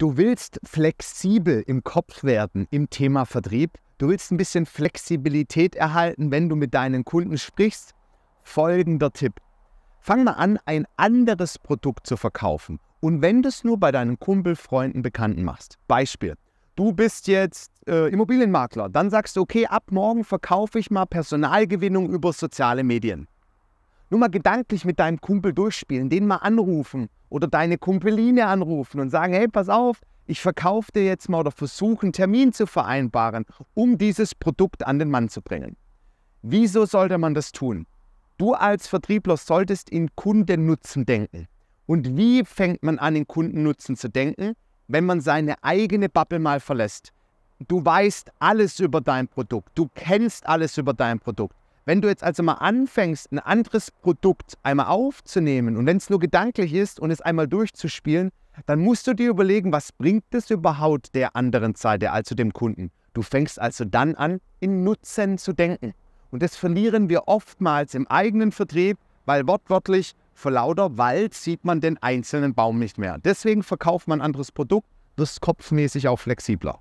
Du willst flexibel im Kopf werden im Thema Vertrieb. Du willst ein bisschen Flexibilität erhalten, wenn du mit deinen Kunden sprichst. Folgender Tipp. Fang mal an, ein anderes Produkt zu verkaufen. Und wenn du es nur bei deinen Kumpel, Freunden, Bekannten machst. Beispiel. Du bist jetzt äh, Immobilienmakler. Dann sagst du, okay, ab morgen verkaufe ich mal Personalgewinnung über soziale Medien nur mal gedanklich mit deinem Kumpel durchspielen, den mal anrufen oder deine Kumpeline anrufen und sagen, hey, pass auf, ich verkaufe dir jetzt mal oder versuche einen Termin zu vereinbaren, um dieses Produkt an den Mann zu bringen. Wieso sollte man das tun? Du als Vertriebler solltest in Kundennutzen denken. Und wie fängt man an, in Kundennutzen zu denken? Wenn man seine eigene Bubble mal verlässt. Du weißt alles über dein Produkt, du kennst alles über dein Produkt. Wenn du jetzt also mal anfängst, ein anderes Produkt einmal aufzunehmen und wenn es nur gedanklich ist und es einmal durchzuspielen, dann musst du dir überlegen, was bringt es überhaupt der anderen Seite, also dem Kunden. Du fängst also dann an, in Nutzen zu denken. Und das verlieren wir oftmals im eigenen Vertrieb, weil wortwörtlich vor lauter Wald sieht man den einzelnen Baum nicht mehr. Deswegen verkauft man ein anderes Produkt, wirst kopfmäßig auch flexibler.